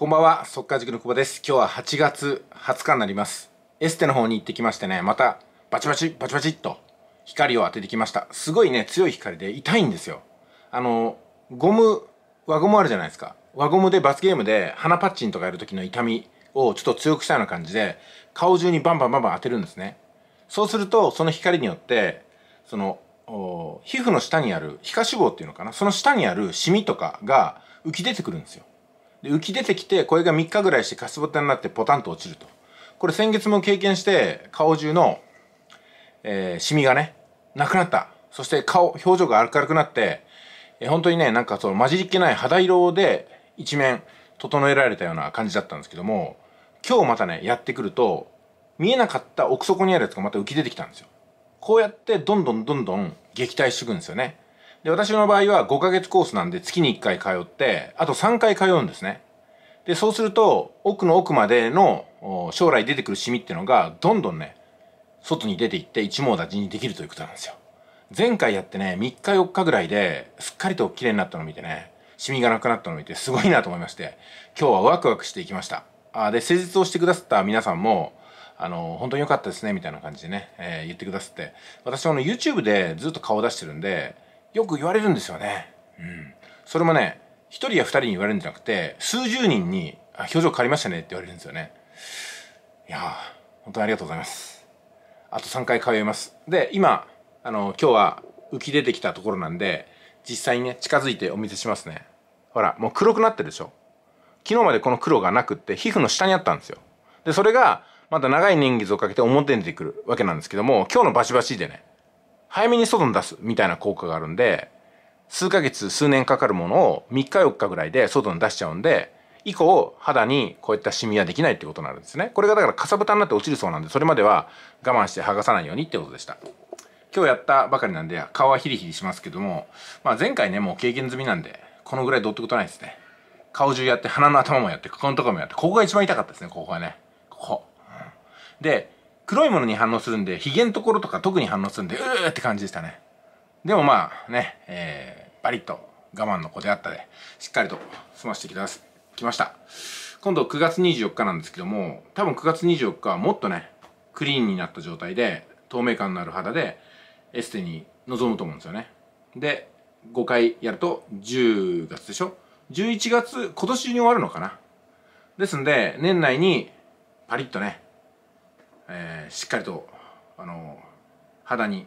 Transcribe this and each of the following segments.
こんばんは、速稼塾の久保です。今日は8月20日になります。エステの方に行ってきましてね、またバチバチ、バチバチっと光を当ててきました。すごいね、強い光で痛いんですよ。あの、ゴム、輪ゴムあるじゃないですか。輪ゴムで罰ゲームで鼻パッチンとかやる時の痛みをちょっと強くしたような感じで、顔中にバンバンバンバン当てるんですね。そうすると、その光によって、その、皮膚の下にある皮下脂肪っていうのかなその下にあるシミとかが浮き出てくるんですよで浮き出てきてこれが3日ぐらいしてかすぼたになってポタンと落ちるとこれ先月も経験して顔中の、えー、シミがねなくなったそして顔表情が明るくなって、えー、本当にねなんかその混じりっけない肌色で一面整えられたような感じだったんですけども今日またねやってくると見えなかった奥底にあるやつがまた浮き出てきたんですよこうやってどんどんどんどん撃退していくんですよねで、私の場合は5ヶ月コースなんで月に1回通って、あと3回通うんですね。で、そうすると、奥の奥までの将来出てくるシミっていうのが、どんどんね、外に出ていって一網打尽にできるということなんですよ。前回やってね、3日4日ぐらいで、すっかりと綺麗になったのを見てね、シミがなくなったのを見て、すごいなと思いまして、今日はワクワクしていきました。あで、施術をしてくださった皆さんも、あの、本当に良かったですね、みたいな感じでね、えー、言ってくださって。私、あの、YouTube でずっと顔出してるんで、よく言われるんですよね。うん。それもね、1人や2人に言われるんじゃなくて、数十人に、あ、表情変わりましたねって言われるんですよね。いや本当にありがとうございます。あと3回通います。で、今、あの、今日は浮き出てきたところなんで、実際にね、近づいてお見せしますね。ほら、もう黒くなってるでしょ。昨日までこの黒がなくって、皮膚の下にあったんですよ。で、それが、また長い年月をかけて表に出てくるわけなんですけども、今日のバシバシでね、早めに外に出すみたいな効果があるんで数ヶ月数年かかるものを3日4日ぐらいで外に出しちゃうんで以降肌にこういったシミはできないってことになるんですねこれがだからかさぶたになって落ちるそうなんでそれまでは我慢して剥がさないようにってことでした今日やったばかりなんで顔はヒリヒリしますけども、まあ、前回ねもう経験済みなんでこのぐらいどうってことないですね顔中やって鼻の頭もやってここのとこもやってここが一番痛かったですねここはねここ、うん、で黒いものに反応するんで、ヒゲのところとか特に反応するんで、うーって感じでしたね。でもまあね、えー、バリッと我慢の子であったで、しっかりと済ましてきたきました。今度9月24日なんですけども、多分9月24日はもっとね、クリーンになった状態で、透明感のある肌で、エステに臨むと思うんですよね。で、5回やると10月でしょ ?11 月、今年に終わるのかなですんで、年内にパリッとね、えー、しっかりとあの肌に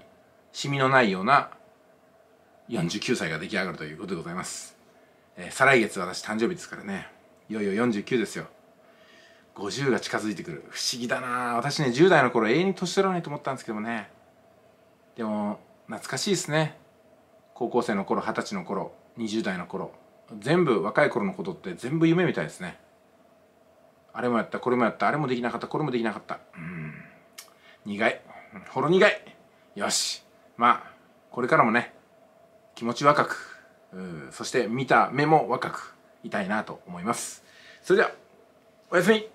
シミのないような49歳が出来上がるということでございます、えー、再来月私誕生日ですからねいよいよ49ですよ50が近づいてくる不思議だな私ね10代の頃永遠に年取らないと思ったんですけどもねでも懐かしいですね高校生の頃二十歳の頃20代の頃全部若い頃のことって全部夢みたいですねあれもやったこれもやったあれもできなかったこれもできなかったうん苦いほろ苦いよしまあこれからもね気持ち若くそして見た目も若くいたいなと思いますそれではおやすみ